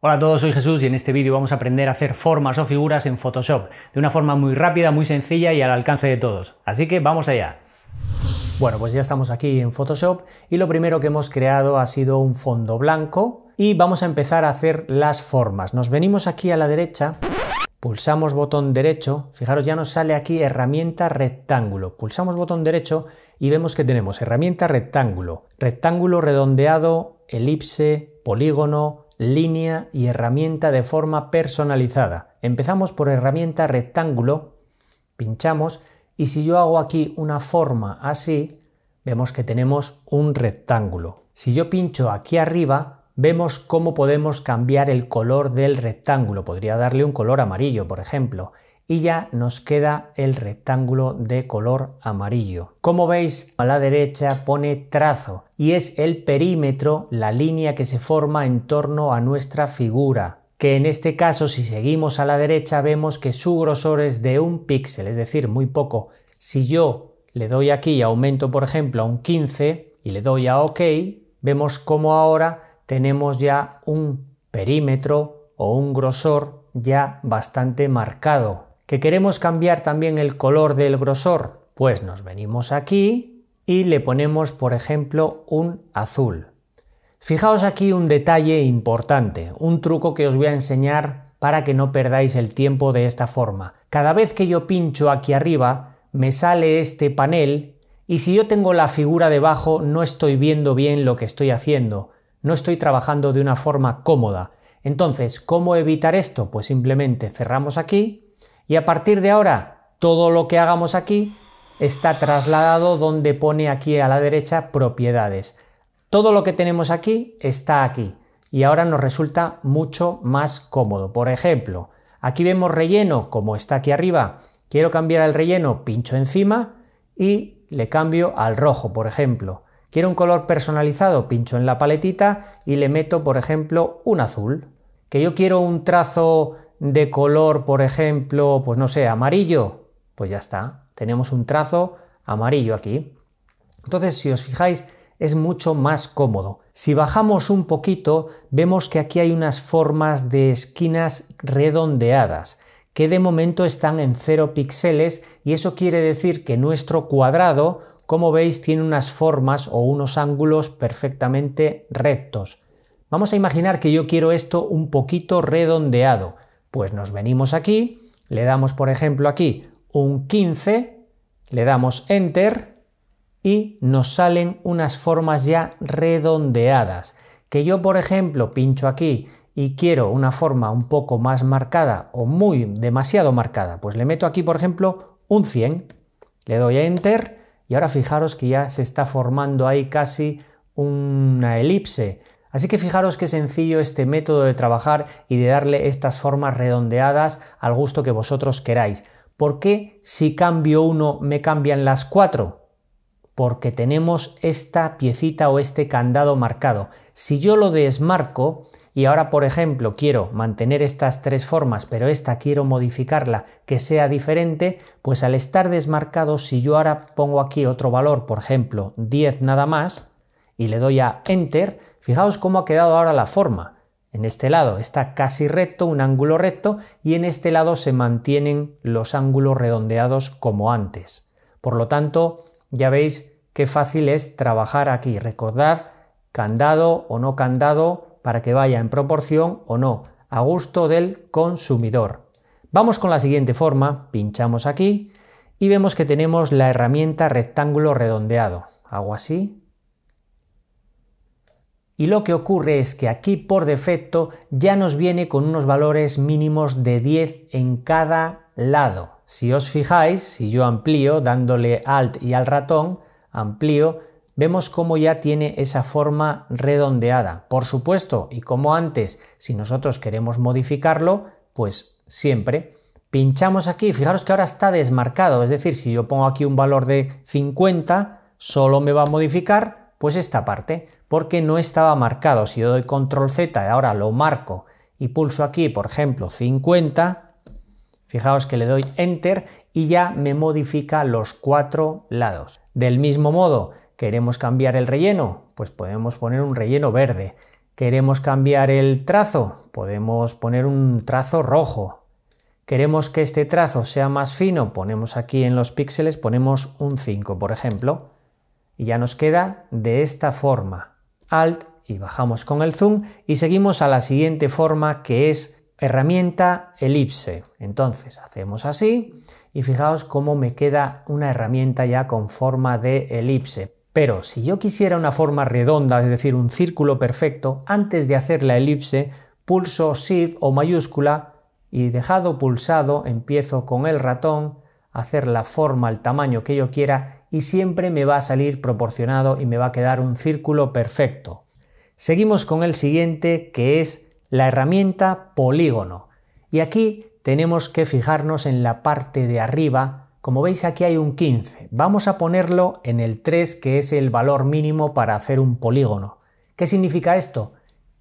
Hola a todos, soy Jesús y en este vídeo vamos a aprender a hacer formas o figuras en Photoshop de una forma muy rápida, muy sencilla y al alcance de todos. Así que vamos allá. Bueno, pues ya estamos aquí en Photoshop y lo primero que hemos creado ha sido un fondo blanco y vamos a empezar a hacer las formas. Nos venimos aquí a la derecha, pulsamos botón derecho, fijaros ya nos sale aquí herramienta rectángulo. Pulsamos botón derecho y vemos que tenemos herramienta rectángulo, rectángulo redondeado, elipse, polígono, línea y herramienta de forma personalizada. Empezamos por herramienta rectángulo, pinchamos y si yo hago aquí una forma así, vemos que tenemos un rectángulo. Si yo pincho aquí arriba, vemos cómo podemos cambiar el color del rectángulo. Podría darle un color amarillo, por ejemplo y ya nos queda el rectángulo de color amarillo. Como veis a la derecha pone trazo y es el perímetro, la línea que se forma en torno a nuestra figura que en este caso si seguimos a la derecha vemos que su grosor es de un píxel, es decir, muy poco. Si yo le doy aquí y aumento por ejemplo a un 15 y le doy a OK, vemos como ahora tenemos ya un perímetro o un grosor ya bastante marcado. ¿Que queremos cambiar también el color del grosor? Pues nos venimos aquí y le ponemos, por ejemplo, un azul. Fijaos aquí un detalle importante, un truco que os voy a enseñar para que no perdáis el tiempo de esta forma. Cada vez que yo pincho aquí arriba, me sale este panel y si yo tengo la figura debajo no estoy viendo bien lo que estoy haciendo, no estoy trabajando de una forma cómoda. Entonces, ¿cómo evitar esto? Pues simplemente cerramos aquí y a partir de ahora, todo lo que hagamos aquí está trasladado donde pone aquí a la derecha propiedades. Todo lo que tenemos aquí está aquí y ahora nos resulta mucho más cómodo. Por ejemplo, aquí vemos relleno como está aquí arriba. Quiero cambiar el relleno, pincho encima y le cambio al rojo, por ejemplo. Quiero un color personalizado, pincho en la paletita y le meto, por ejemplo, un azul. Que yo quiero un trazo de color, por ejemplo, pues no sé, amarillo, pues ya está, tenemos un trazo amarillo aquí. Entonces, si os fijáis, es mucho más cómodo. Si bajamos un poquito, vemos que aquí hay unas formas de esquinas redondeadas, que de momento están en 0 píxeles y eso quiere decir que nuestro cuadrado, como veis, tiene unas formas o unos ángulos perfectamente rectos. Vamos a imaginar que yo quiero esto un poquito redondeado. Pues nos venimos aquí, le damos por ejemplo aquí un 15, le damos Enter y nos salen unas formas ya redondeadas. Que yo por ejemplo pincho aquí y quiero una forma un poco más marcada o muy demasiado marcada, pues le meto aquí por ejemplo un 100, le doy a Enter y ahora fijaros que ya se está formando ahí casi una elipse Así que fijaros qué sencillo este método de trabajar y de darle estas formas redondeadas al gusto que vosotros queráis. ¿Por qué si cambio uno me cambian las cuatro? Porque tenemos esta piecita o este candado marcado. Si yo lo desmarco y ahora, por ejemplo, quiero mantener estas tres formas, pero esta quiero modificarla que sea diferente, pues al estar desmarcado, si yo ahora pongo aquí otro valor, por ejemplo, 10 nada más, y le doy a Enter, Fijaos cómo ha quedado ahora la forma. En este lado está casi recto, un ángulo recto, y en este lado se mantienen los ángulos redondeados como antes. Por lo tanto, ya veis qué fácil es trabajar aquí. Recordad, candado o no candado, para que vaya en proporción o no, a gusto del consumidor. Vamos con la siguiente forma, pinchamos aquí y vemos que tenemos la herramienta rectángulo redondeado. Hago así y lo que ocurre es que aquí por defecto ya nos viene con unos valores mínimos de 10 en cada lado. Si os fijáis, si yo amplío dándole alt y al ratón, amplío, vemos cómo ya tiene esa forma redondeada. Por supuesto, y como antes, si nosotros queremos modificarlo, pues siempre pinchamos aquí, fijaros que ahora está desmarcado, es decir, si yo pongo aquí un valor de 50, solo me va a modificar pues esta parte, porque no estaba marcado. Si yo doy control Z y ahora lo marco y pulso aquí, por ejemplo, 50, fijaos que le doy enter y ya me modifica los cuatro lados. Del mismo modo, queremos cambiar el relleno, pues podemos poner un relleno verde. Queremos cambiar el trazo, podemos poner un trazo rojo. Queremos que este trazo sea más fino, ponemos aquí en los píxeles, ponemos un 5, por ejemplo. Y ya nos queda de esta forma. Alt y bajamos con el zoom y seguimos a la siguiente forma que es herramienta elipse. Entonces hacemos así y fijaos cómo me queda una herramienta ya con forma de elipse. Pero si yo quisiera una forma redonda, es decir, un círculo perfecto, antes de hacer la elipse, pulso Shift o mayúscula y dejado pulsado empiezo con el ratón a hacer la forma, el tamaño que yo quiera y siempre me va a salir proporcionado y me va a quedar un círculo perfecto. Seguimos con el siguiente que es la herramienta polígono. Y aquí tenemos que fijarnos en la parte de arriba. Como veis aquí hay un 15. Vamos a ponerlo en el 3 que es el valor mínimo para hacer un polígono. ¿Qué significa esto?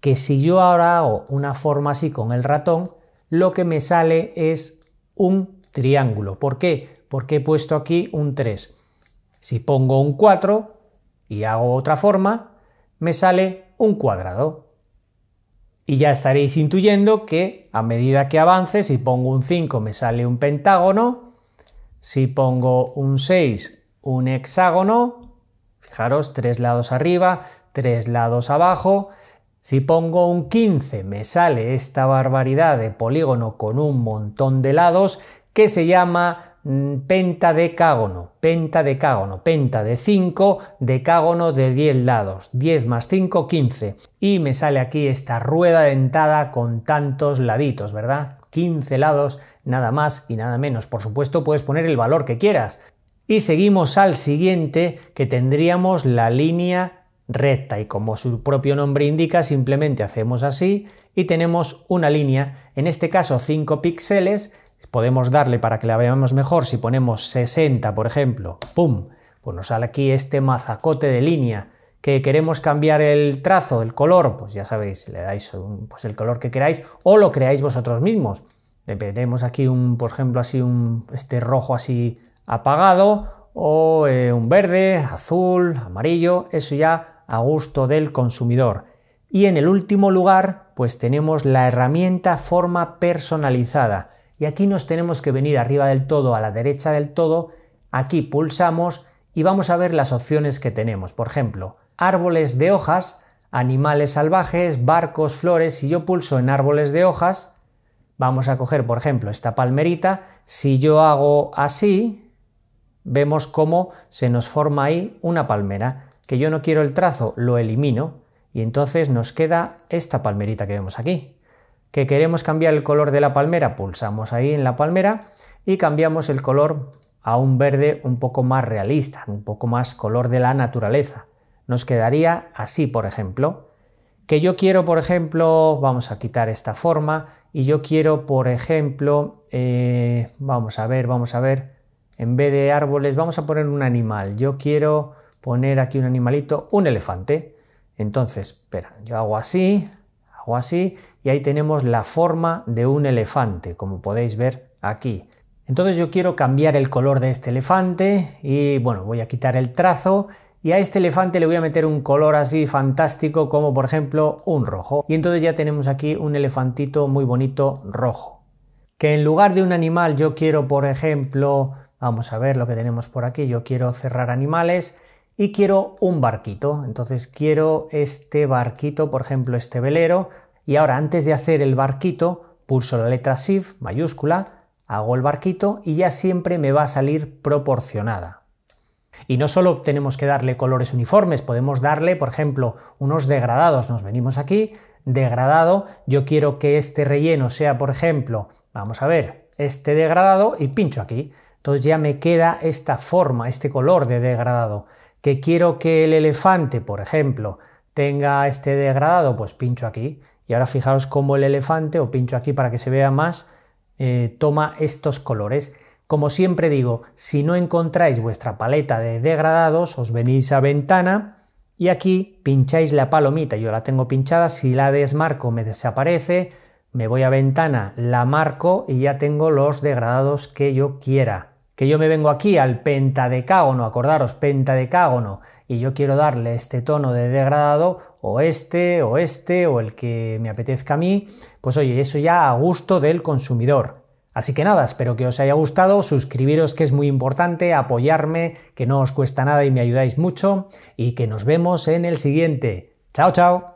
Que si yo ahora hago una forma así con el ratón, lo que me sale es un triángulo. ¿Por qué? Porque he puesto aquí un 3. Si pongo un 4 y hago otra forma, me sale un cuadrado. Y ya estaréis intuyendo que a medida que avance, si pongo un 5 me sale un pentágono, si pongo un 6 un hexágono, fijaros, tres lados arriba, tres lados abajo, si pongo un 15 me sale esta barbaridad de polígono con un montón de lados que se llama penta Penta decágono, penta de 5, decágono de 10 lados, 10 más 5, 15. Y me sale aquí esta rueda dentada con tantos laditos, ¿verdad? 15 lados, nada más y nada menos. Por supuesto, puedes poner el valor que quieras. Y seguimos al siguiente, que tendríamos la línea recta y como su propio nombre indica simplemente hacemos así y tenemos una línea, en este caso 5 píxeles podemos darle para que la veamos mejor, si ponemos 60, por ejemplo, ¡pum! Pues nos sale aquí este mazacote de línea. Que queremos cambiar el trazo, el color, pues ya sabéis, le dais pues el color que queráis o lo creáis vosotros mismos. Tenemos aquí un, por ejemplo, así un este rojo así apagado o eh, un verde, azul, amarillo, eso ya a gusto del consumidor. Y en el último lugar, pues tenemos la herramienta forma personalizada y aquí nos tenemos que venir arriba del todo, a la derecha del todo, aquí pulsamos y vamos a ver las opciones que tenemos. Por ejemplo, árboles de hojas, animales salvajes, barcos, flores. Si yo pulso en árboles de hojas, vamos a coger, por ejemplo, esta palmerita. Si yo hago así, vemos cómo se nos forma ahí una palmera. Que yo no quiero el trazo, lo elimino. Y entonces nos queda esta palmerita que vemos aquí que queremos cambiar el color de la palmera, pulsamos ahí en la palmera y cambiamos el color a un verde un poco más realista, un poco más color de la naturaleza. Nos quedaría así, por ejemplo. Que yo quiero, por ejemplo, vamos a quitar esta forma y yo quiero, por ejemplo, eh, vamos a ver, vamos a ver, en vez de árboles, vamos a poner un animal. Yo quiero poner aquí un animalito, un elefante. Entonces, espera, yo hago así, así, y ahí tenemos la forma de un elefante, como podéis ver aquí. Entonces yo quiero cambiar el color de este elefante y bueno, voy a quitar el trazo y a este elefante le voy a meter un color así fantástico como por ejemplo un rojo. Y entonces ya tenemos aquí un elefantito muy bonito rojo. Que en lugar de un animal yo quiero por ejemplo, vamos a ver lo que tenemos por aquí, yo quiero cerrar animales y quiero un barquito. Entonces quiero este barquito, por ejemplo, este velero. Y ahora, antes de hacer el barquito, pulso la letra Shift mayúscula, hago el barquito y ya siempre me va a salir proporcionada. Y no solo tenemos que darle colores uniformes, podemos darle, por ejemplo, unos degradados. Nos venimos aquí, degradado, yo quiero que este relleno sea, por ejemplo, vamos a ver, este degradado y pincho aquí. Entonces ya me queda esta forma, este color de degradado que quiero que el elefante, por ejemplo, tenga este degradado, pues pincho aquí. Y ahora fijaros cómo el elefante, o pincho aquí para que se vea más, eh, toma estos colores. Como siempre digo, si no encontráis vuestra paleta de degradados, os venís a ventana y aquí pincháis la palomita. Yo la tengo pinchada, si la desmarco me desaparece, me voy a ventana, la marco y ya tengo los degradados que yo quiera que yo me vengo aquí al pentadecágono, acordaros, pentadecágono, y yo quiero darle este tono de degradado, o este, o este, o el que me apetezca a mí, pues oye, eso ya a gusto del consumidor. Así que nada, espero que os haya gustado, suscribiros que es muy importante, apoyarme, que no os cuesta nada y me ayudáis mucho, y que nos vemos en el siguiente. Chao, chao.